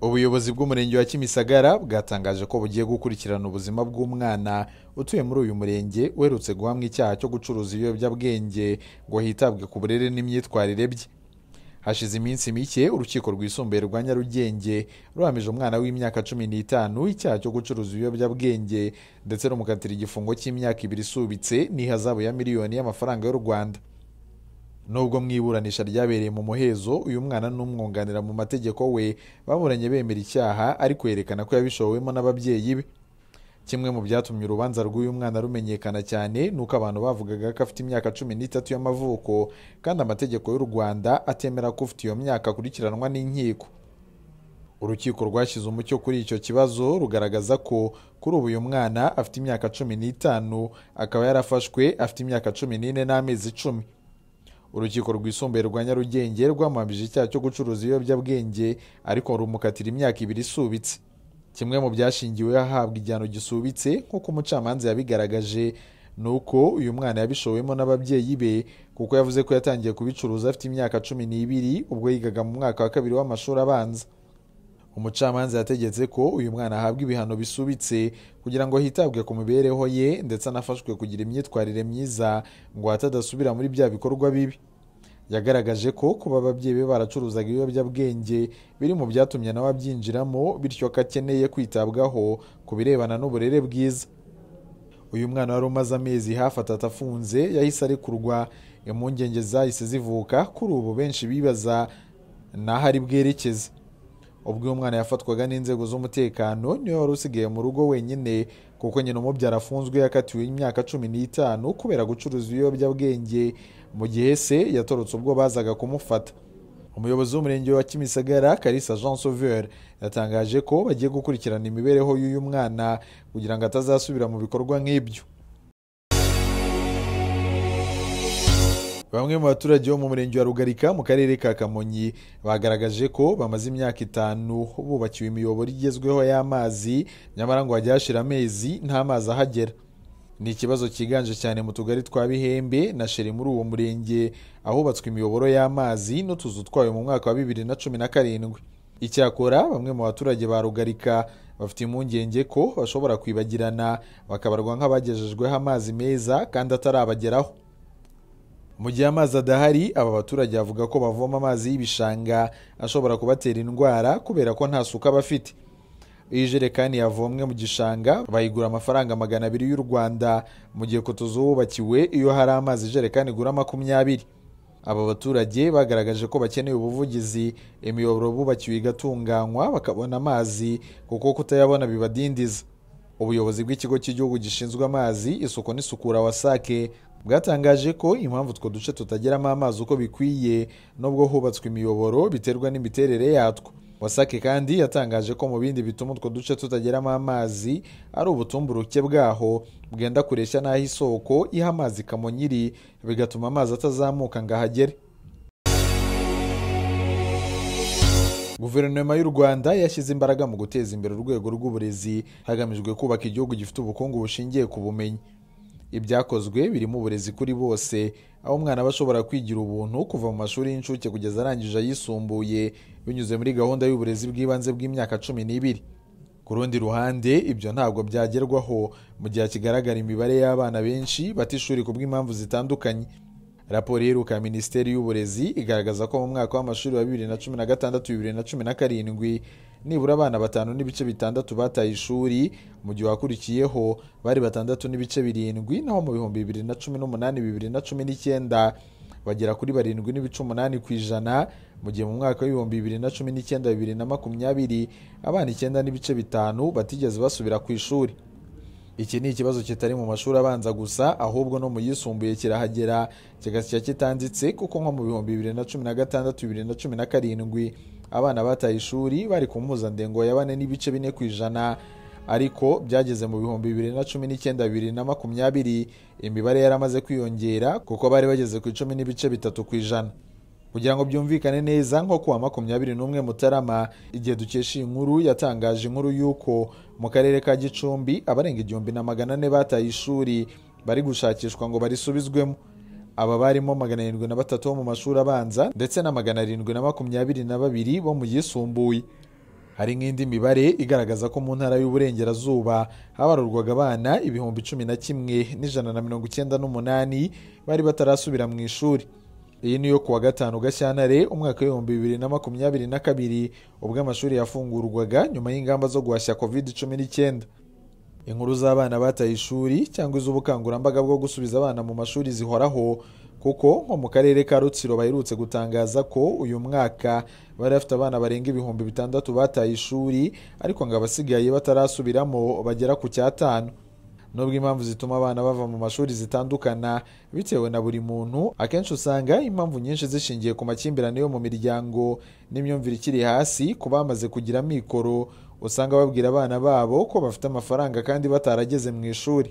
ubuyobozi bw'umurenge wa kimisagara bwatangaje ko bugiye gukurikirana ubuzima bw'umwana utuye muri uyu murenge werutse guhamwa icyaha cyo gucuruza ibiyobyabwenge ngo hitabwe ku burere n'imyitwarire bye hashize iminsi mike urukiko rwisumbuye rwa nyarugenge ruhamije umwana w'imyaka cumi n'itanu icyaha cyo gucuruza ibiyobyabwenge ndetse rumukatira igifungo cy'imyaka ibiri isubitse n'ihazabu ya miliyoni y'amafaranga y'u rwanda nubwo mu iburanisha ryabereye mu muhezo uyu mwana n'umwunganira mu mategeko we baburanye bemera icyaha ariko yerekana ko yabishowemo n'ababyeyi be kimwe mu byatumye urubanza rw'uyu mwana rumenyekana cyane ni uko abantu bavugaga ko afite imyaka cumi n'itatu y'amavuko kandi amategeko y'u rwanda atemera ko ufite iyo myaka akurikiranwa n'inkiko urukiko rwashyize umucyo kuri icyo kibazo rugaragaza ko kuri ubu uyu mwana afite imyaka cumi n'itanu akaba yarafashwe afite imyaka cumi n'ine n'amezi icumi urukiko rwisumbuye rwa nyarugenge rwamwambije icyaha cyo gucuruza ibiyobyabwenge ariko rumukatira imyaka ibiri isubitse kimwe mu byashingiwe ahabwa igihano gisubitse nk'uko umucamanza yabigaragaje ni uko uyu mwana yabishowemo n'ababyeyi be kuko yavuze ko yatangiye kubicuruza afite imyaka cumi n'ibiri ubwo yigaga mu mwaka wa kabiri w'amashuri abanza umucamanza yategetse ko uyu mwana ahabwa ibihano bisubitse kugira ngo hitabwe ku mibereho ye ndetse anafashwe kugira imyitwarire myiza ngo atadasubira muri bya bikorwa bibi yagaragaje ko kuba ababyeyi be baracuruzaga ibiyobyabwenge biri mu byatumye nawe abyinjiramo bityo ko akeneye kwitabwaho ku birebana n'uburere bwiza uyu mwana wari umaze amezi hafi atatu afunze yahise arekurwa impungenge zahise zivuka kuri ubu benshi bibaza n'aho ari bwerekeze ubwo uyu mwana yafatwaga n'inzego z'umutekano niwe wari usigaye mu rugo wenyine kuko nyina umubyara afunzwe yakatiwe imyaka cumi n'itanu kubera gucuruza ibiyobyabwenge mu gihe se yatorotse ubwo bazaga kumufata umuyobozi w'umurenge wa kimisagara karisa jean sauveur yatangaje ko bagiye gukurikirana imibereho y'uyu mwana kugira ngo atazasubira mu bikorwa nk'ibyo bamwe mu baturage bo mu murenge wa rugarika mu karere ka kamonyi bagaragaje ko bamaze imyaka itanu bubakiwe imiyoboro igezweho y'amazi nyamara ngo hajya hashira amezi nta mazi ahagera ni ikibazo cyiganje cyane mu tugari twa bihembe na sheri muri uwo murenge ahubatswe imiyoboro y'amazi n'utuzu twayo mu mwaka wa bibiri na cumi na karindwi icyakora bamwe mu baturage ba rugarika bafite impungenge ko bashobora kwibagirana bakabarwa nk'abagejejweho amazi meza kandi atarabageraho mu gihe amazi adahari aba baturage bavuga ko bavoma amazi y'ibishanga ashobora kubatera indwara kubera ko nta suku aba afite iyo ijerekani yavomwe mu gishanga bayigura amafaranga magana abiri y'u rwanda mu gihe ko tuzubakiwe iyo hari amazi ijerekani igura makumyabiri aba baturage bagaragaje ko bakeneye ubuvugizi imiyoboro bubakiwe igatunganywa bakabona amazi kuko kutayabona bibadindiza ubuyobozi bw'ikigo cy'igihugu gishinzwe amazi isuku n'isukura wasake bwatangaje ko impamvu utwo duce tutageramo amazi uko bikwiye nubwo hubatswe imiyoboro biterwa n'imiterere yatwo wasake kandi yatangaje ko mu bindi bituma utwo duce tutageramo amazi ari ubutumburuke bwaho bwenda kureshya n'aho isoko iha amazi kamonyiri bigatuma amazi atazamuka ngo ahagere guverinoma y'u rwanda yashyize imbaraga mu guteza imbere urwego rw'uburezi hagamijwe kubaka igihugu gifite ubukungu bushingiye ku bumenyi ibyakozwe birimo uburezi kuri bose aho umwana aba ashobora kwigira ubuntu kuva mu mashuri y'incuke kugeza arangije ayisumbuye binyuze muri gahunda y'uburezi bw'ibanze bw'imyaka cumi n'ibiri ku rundi ruhande ibyo ntabwo byagerwaho mu gihe kigaragara imibare y'abana benshi bata ishuri ku bw'impamvu zitandukanye raporo iheruka ya minisiteri y'uburezi igaragaza ko mu mwaka w'amashuri wa bibiri na cumi na gatandatu bibiri na cumi na karindwi nibura abana batanu n'ibice bitandatu bataye ishuri mu gihe wakurikiyeho bari batandatu n'ibice birindwi naho mu bihumbi bibiri na cumi n'umunani bibiri na cumi n'icyenda bagera kuri barindwi n'ibice umunani ku ijana mu gihe mu mwaka w'ibihumbi bibiri na cumi n'icyenda bibiri na makumyabiri abana icyenda n'ibice bitanu batigeze basubira ku ishuri iki ni ikibazo kitari mu mashuri abanza gusa ahubwo no mu yisumbuye kirahagera kigasya kitanditse kuko nko mu bihumbi bibiri na cumi na gatandatu bibiri na cumi na karindwi abana bataye ishuri bari ku mpuzandengo ya bane n'ibice bine ku ijana ariko byageze mu bihumbi bibiri na cumi n'icyenda bibiri na makumyabiri imibare yaramaze kwiyongera kuko bari bageze ku icumi n'ibice bitatu ku ijana kugira ngo byumvikane neza nko kuwa makumyabiri n'umwe mutarama igihe dukesha inkuru yatangaje inkuru y'uko mu karere ka gicumbi abarenga igihumbi na magana ane bataye ishuri bari gushakishwa ngo barisubizwemo aba barimo magana arindwi na batatu bo mu mashuri abanza ndetse na magana arindwi na makumyabiri na babiri bo mu yisumbuye hari nk’indi mibare igaragaza ko mu ntara y'uburengerazuba habarurwaga abana ibihumbi cumi na kimwe n'ijana na mirongo icyenda n'umunani bari batarasubira mu ishuri iyi ni yo kuwa gatanu gashyantare umwaka w'ibihumbi bibiri na makumyabiri na kabiri ubwo amashuri yafungurwaga nyuma y'ingamba zo guhashya covid cumi n'icyenda inkuru z'abana bataye ishuri cyangwa iz'ubukangurambaga bwo gusubiza abana mu mashuri zihoraho kuko nko mu karere ka rutsiro baherutse gutangaza ko uyu mwaka bari bafite abana barenga ibihumbi bitandatu bataye ishuri ariko ngo abasigaye batarasubiramo bagera ku cyatanu nubwo impamvu zituma abana bava mu mashuri zitandukana bitewe na buri muntu akenshi usanga impamvu nyinshi zishingiye ku makimbirane yo mu miryango n'imyumvire ikiri hasi ku bamaze kugira amikoro usanga babwira abana babo ko bafite amafaranga kandi batarageze mu ishuri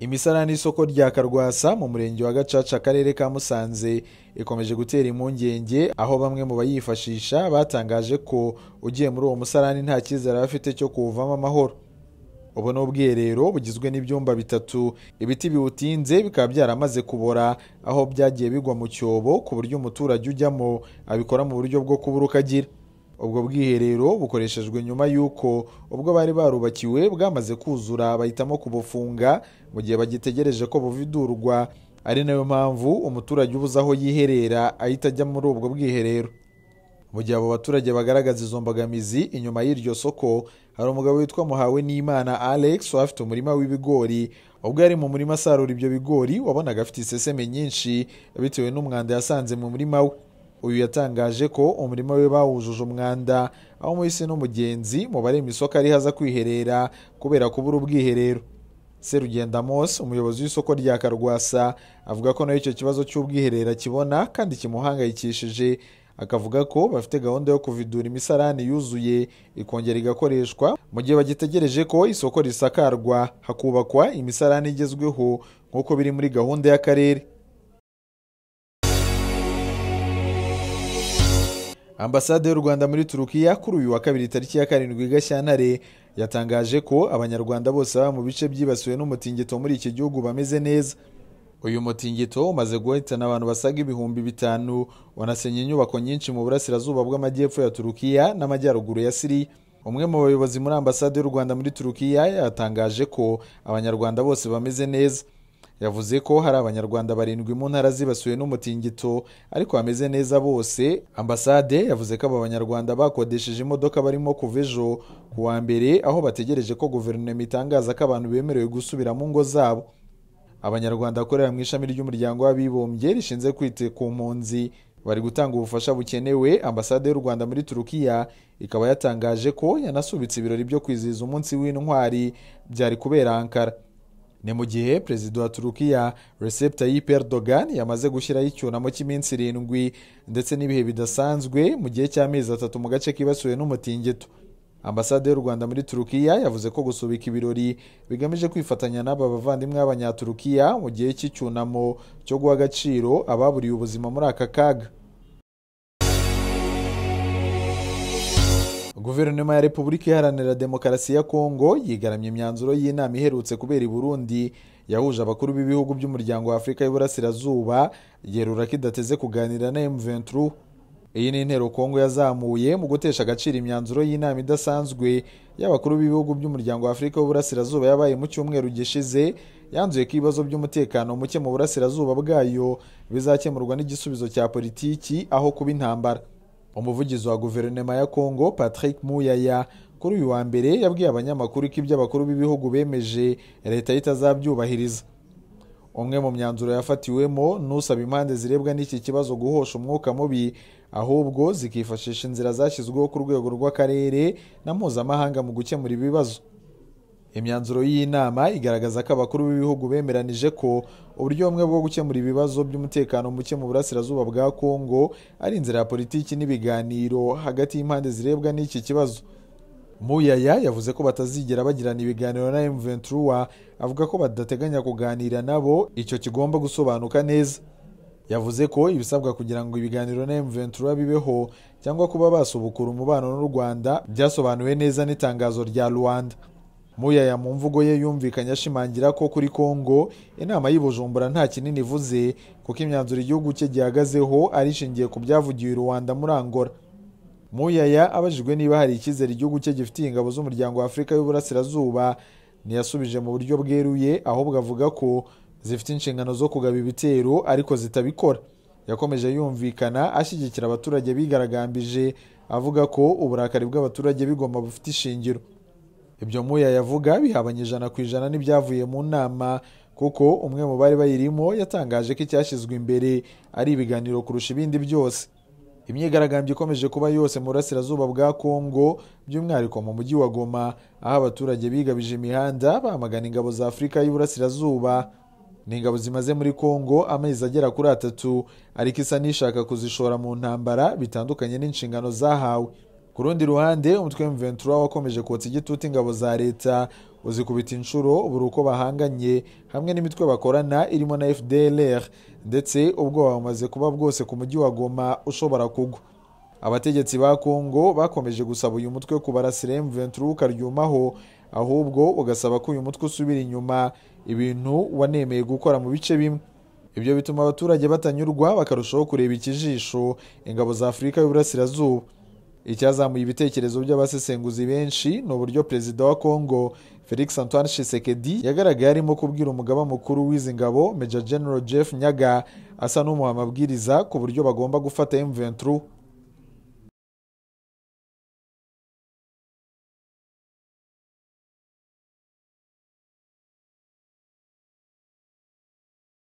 imisarani n’isoko rya karwasa mu murenge wa gacaca akarere ka musanze ikomeje gutera impungenge aho bamwe mu bayifashisha batangaje ko ugiye muri uwo musarani nta cyizere afite cyo kuwuvamo amahoro ubu ni ubwiherero bugizwe n'ibyumba bitatu ibiti biwutinze bikaba byaramaze kubora aho byagiye bigwa mu cyobo ku buryo umuturage ujyamo abikora mu buryo bwo kubura uko ubwo bwiherero bukoreshejwe nyuma y'uko ubwo bari barubakiwe bwamaze kuzura bahitamo kubufunga mu gihe bagitegereje ko buvidurwa ari nayo mpamvu umuturage ubuze aho yiherera ahita ajya muri ubwo bwiherero mu gihe abo baturage bagaragaza izo mbogamizi inyuma y'iryo soko hari umugabo witwa muhawe n'imana alex afite umurima w'ibigori ubwo yari mu murima asarura ibyo bigori wabonaga afite iseseme nyinshi bitewe n'umwanda yasanze mu murima we uyu yatangaje ko umurimo we bawujuje umwanda aho umwese n'umugenzi mubare barema isoko ari haza kwiherera kubera kubura ubwiherero serugenda mose umuyobozi w'isoko rya karwasa avuga ko nayo icyo kibazo cy'ubwiherero akibona kandi kimuhangayikishije akavuga ko bafite gahunda yo kuvidura imisarani yuzuye ikongera igakoreshwa mu gihe bagitegereje ko isoko risakarwa hakubakwa imisarani igezweho nk'uko biri muri gahunda y'akarere ambasade y'u rwanda muri turukiya kuri uyu wa kabiri tariki ya karindwi gashyantare yatangaje ko abanyarwanda bose baba mu bice byibasiwe n'umutingito muri iki gihugu bameze neza uyu mutingito umaze guhitana abantu basaga ibihumbi bitanu wanasenya inyubako nyinshi mu burasirazuba bw'amajyepfo ya turukiya n'amajyaruguru ya siriya umwe mu bayobozi muri ambasade y'u rwanda muri turukiya yatangaje ko abanyarwanda bose bameze neza yavuze ko hari abanyarwanda barindwi mu ntara zibasiwe n'umutingito ariko bameze neza bose ambasade yavuze ko aba banyarwanda bakodesheje imodoka barimo kuva ejo ku wa mbere aho bategereje ko guverinoma itangaza ko abantu bemerewe gusubira mu ngo zabo abanyarwanda bakorera mu ishami ry'umuryango w'abibumbye rishinzwe kwita ku mpunzi bari gutanga ubufasha bukenewe ambasade y'u rwanda muri turukiya ikaba yatangaje ko yanasubitse ibirori byo kwizihiza umunsi w'intwari byari kubera ankara ni mu gihe perezida wa turukiya recep tayyip yamaze gushyiraho icyunamo cy'iminsi irindwi ndetse n'ibihe bidasanzwe mu gihe cy'amezi atatu mu gace kibasiwe n'umutingito ambasade y'u rwanda muri turukiya yavuze ko gusubika ibirori bigamije kwifatanya n'aba bavandimwe b'abanyaturukiya mu gihe cy'icyunamo cyo guha agaciro ababuriye ubuzima muri aka kaga guverinoma ya repubulika iharanira demokarasi ya kongo yigaramye imyanzuro y'inama iherutse kubera i burundi yahuje abakuru b'ibihugu by'umuryango wa afurika y'uburasirazuba yerura ko idateze kuganira na M23 iyi ni intero kongo yazamuye mu gutesha agaciro imyanzuro y'inama idasanzwe y'abakuru b'ibihugu by'umuryango wa afurika y'uburasirazuba yabaye mu cyumweru gishize yanzuye ko ibibazo by'umutekano muke mu burasirazuba bwayo bizakemurwa n'igisubizo cya politiki aho kuba intambara umuvugizi wa guverinoma ya kongo patrick muyaya kuri uyu wa mbere yabwiye abanyamakuru ko ibyo abakuru b'ibihugu bemeje leta ye itazabyubahiriza umwe mu myanzuro yafatiwemo n'usaba impande zirebwa n'iki kibazo guhosha umwuka mubi ahubwo zikifashisha inzira zashyizweho ku rwego rw'akarere na mpuzamahanga mu gukemura ibibazo imyanzuro y’inama igaragaza ko abakuru b'ibihugu bemeranije ko uburyo bumwe bwo gukemura ibibazo by'umutekano muke mu burasirazuba bwa kongo ari inzira ya politiki n'ibiganiro hagati y'impande zirebwa n'iki kibazo muyaya yavuze ko batazigera bagirana ibiganiro na m avuga ko badateganya kuganira nabo icyo kigomba gusobanuka neza yavuze ko ibisabwa kugira ngo ibiganiro na m bibeho cyangwa kuba basubukura umubano n'u Rwanda byasobanuwe neza n'itangazo rya Rwanda muyaya mu mvugo ye yumvikanye ashimangira ko kuri congo inama y’ibujumbura nta kinini ivuze kuko imyanzuro igihugu cye gihagazeho ari ishingiye ku byavugiwe i rwanda muri angola muyaya abajijwe niba hari icyizere igihugu cye gifitiye ingabo z'umuryango wafurika afurika y'uburasirazuba ntiyasubije mu buryo bweruye ahubwo avuga ko zifite inshingano zo kugaba ibitero ariko zitabikora yakomeje yumvikana ashyigikira abaturage bigaragambije avuga ko uburakari bw'abaturage bigomba bufite ishingiro ibyo muya yavuga bihabanye ijana ku ijana n'ibyavuye mu nama kuko umwe mu bari bayirimo yatangaje ko icyashyizwe imbere ari ibiganiro kurusha ibindi byose imyigaragambyo ikomeje kuba yose mu burasirazuba bwa kongo by'umwihariko mu mujyi wa goma aho abaturage bigabije imihanda bamagana ingabo za afurika y’iburasirazuba ni ingabo zimaze muri kongo amezi agera kuri atatu ariko isa n'ishaka kuzishora mu ntambara bitandukanye n'inshingano zahawe ku rundi ruhande umutwe M23 wakomeje kotsa igitutu ingabo za leta uzikubita inshuro buri uko bahanganye hamwe n'imitwe bakorana irimo na FDLR ndetse ubwoba bumaze kuba bwose ku mujyi wa Goma ushobora kugwa abategetsi ba Kongo bakomeje gusaba uyu mutwe kubarasira M23 ukaryumaho ahubwo ugasaba ko uyu mutwe usubira inyuma ibintu wanemeye gukora mu bice bimwe ibyo bituma abaturage batanyurwa bakarushaho kureba ikijisho ingabo za Afurika y'Uburasirazuba icyazamuye ibitekerezo by'abasesenguzi benshi ni uburyo perezida wa kongo felix antoine shisekedi yagaragaye arimo kubwira umugaba mukuru w'izi ngabo Major general jeff nyaga asa n'umuha amabwiriza ku buryo bagomba gufata m